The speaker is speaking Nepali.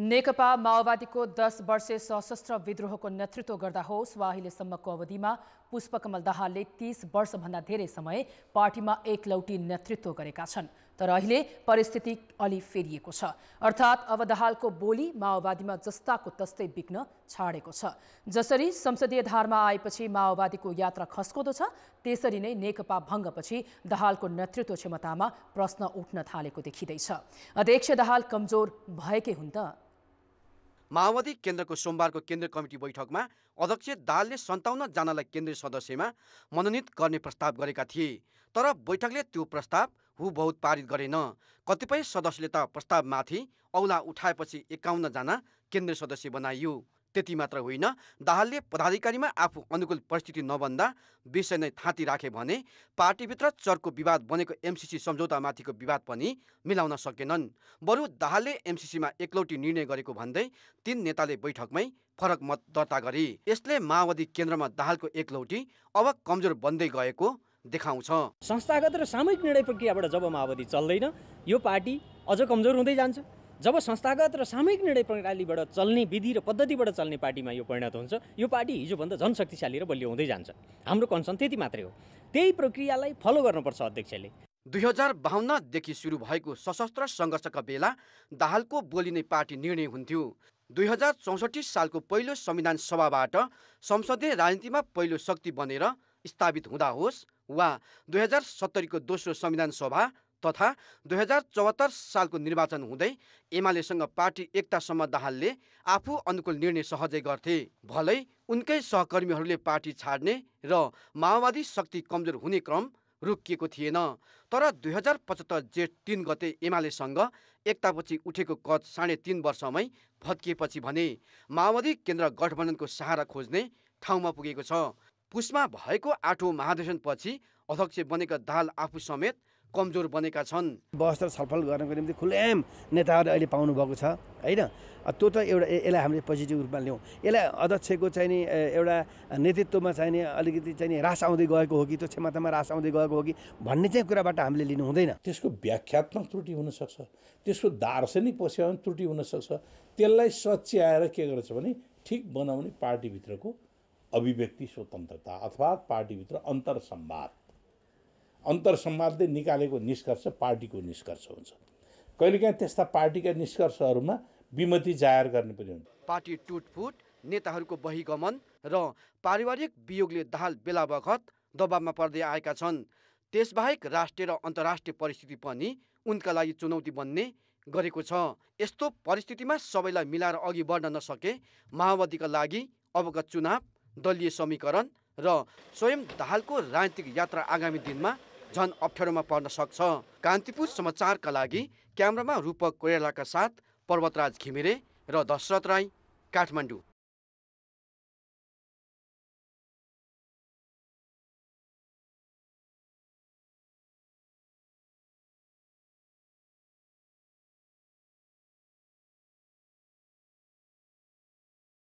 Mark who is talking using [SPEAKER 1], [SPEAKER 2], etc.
[SPEAKER 1] नेकपा माओवादीको दस वर्षे सशस्त्र विद्रोहको नेतृत्व गर्दा होस् वा अहिलेसम्मको अवधिमा पुष्पकमल दाहालले तीस वर्षभन्दा धेरै समय पार्टीमा एकलौटी नेतृत्व गरेका छन् तर अहिले परिस्थिति अलि फेरिएको छ अर्थात् अब दाहालको बोली माओवादीमा जस्ताको तस्तै बिक्न छाडेको छ जसरी संसदीय धारमा आएपछि माओवादीको यात्रा खस्कोदो छ त्यसरी नै नेकपा भङ्गपछि दाहालको नेतृत्व क्षमतामा प्रश्न उठ्न थालेको देखिँदैछ अध्यक्ष दाहाल कमजोर भएकै हुन् त
[SPEAKER 2] माओवादी केन्द्रको सोमबारको केन्द्रीय कमिटी बैठकमा अध्यक्ष दालले सन्ताउन्नजनालाई केन्द्रीय सदस्यमा मनोनित गर्ने प्रस्ताव गरेका थिए तर बैठकले त्यो प्रस्ताव हुबहुत पारित गरेन कतिपय सदस्यले त प्रस्तावमाथि औला उठाएपछि एकाउन्नजना केन्द्रीय सदस्य बनाइयो त्यति मात्र होइन दाहालले पदाधिकारीमा आफू अनुकूल परिस्थिति नबन्दा विषय नै थाँती राखे भने पार्टीभित्र चर्को विवाद बनेको एमसिसी सम्झौतामाथिको विवाद पनि मिलाउन सकेनन् बरु दाहालले एमसिसीमा एकलौटी निर्णय गरेको भन्दै तीन नेताले बैठकमै फरक मत दर्ता गरे यसले माओवादी केन्द्रमा दाहालको एकलौटी अब कमजोर बन्दै गएको देखाउँछ संस्थागत र सामूहिक निर्णय प्रक्रियाबाट जब माओवादी चल्दैन यो पार्टी अझ कमजोर हुँदै जान्छ जब संस्थागत र सामूहिक निर्णय प्रणालीबाट चल्ने विधि र पद्धतिबाट चल्ने पार्टीमा यो परिणत हुन्छ यो पार्टी हिजोभन्दा झन् शक्तिशाली र बलियो हुँदै जान्छ हाम्रो कन्सर्न त्यति मात्रै हो त्यही प्रक्रियालाई फलो गर्नुपर्छ अध्यक्षले दुई हजार बाहन्नदेखि सुरु भएको सशस्त्र सङ्घर्षका बेला दाहालको बोलिने पार्टी निर्णय हुन्थ्यो दुई हजार चौसठी सालको पहिलो संविधान सभाबाट संसदीय राजनीतिमा पहिलो शक्ति बनेर स्थापित हुँदा होस् वा दुई हजार सत्तरीको दोस्रो संविधान सभा तथा दुई हजार चौहत्तर सालको निर्वाचन हुँदै एमालेसँग पार्टी एकतासम्म दाहालले आफू अनुकूल निर्णय सहजै गर्थे भलै उनकै सहकर्मीहरूले पार्टी छाड्ने र माओवादी शक्ति कमजोर हुने क्रम रोकिएको थिएन तर दुई हजार पचहत्तर जेठ तिन गते एमालेसँग एकतापछि उठेको कद साढे तिन वर्षमै भत्किएपछि भने माओवादी केन्द्र गठबन्धनको सहारा खोज्ने ठाउँमा पुगेको छ पुसमा भएको आठौँ महाधिवेशनपछि अध्यक्ष बनेका दाहाल आफू समेत कमजोर बनेका छन् र छलफल गर्नको निम्ति खुल्याम नेताहरू अहिले पाउनुभएको छ होइन त्यो त एउटा यसलाई हामीले पोजिटिभ रूपमा ल्याउँ यसलाई अध्यक्षको चाहिँ नि एउटा नेतृत्वमा
[SPEAKER 3] चाहिँ नि अलिकति चाहिँ नि रास आउँदै गएको हो कि त्यो क्षमतामा रास आउँदै गएको हो कि भन्ने चाहिँ कुराबाट हामीले लिनु हुँदैन त्यसको व्याख्यात्मक त्रुटि हुनसक्छ त्यसको दार्शनिक पश्चात त्रुटि हुनसक्छ त्यसलाई सच्याएर के गर्छ भने ठिक बनाउने पार्टीभित्रको अभिव्यक्ति स्वतन्त्रता अथवा पार्टीभित्र अन्तरसम्वाद अन्तरसम्वादले निकालेको निष्कर्ष पार्टीको निष्कर्ष हुन्छ कहिलेकाहीँ त्यस्ता पार्टीका निष्कर्षहरूमा विमति जाहेर गर्ने पनि हुन्छ
[SPEAKER 2] पार्टी टुटफुट नेताहरूको बहिगमन र पारिवारिक वियोगले दाल बेला बखत दबावमा पर्दै आएका छन् त्यसबाहेक राष्ट्रिय र अन्तर्राष्ट्रिय परिस्थिति पनि उनका लागि चुनौती बन्ने गरेको छ यस्तो परिस्थितिमा सबैलाई मिलाएर अघि बढ्न नसके माओवादीका लागि अबका चुनाव दलीय समीकरण र स्वयं दाहालको राजनीतिक यात्रा आगामी दिनमा झन् अप्ठ्यारोमा पर्न सक्छ कान्तिपुर समाचारका लागि क्यामरामा रूपक कोइरालाका साथ पर्वतराज घिमिरे
[SPEAKER 1] र दशरथ राई काठमाडौँ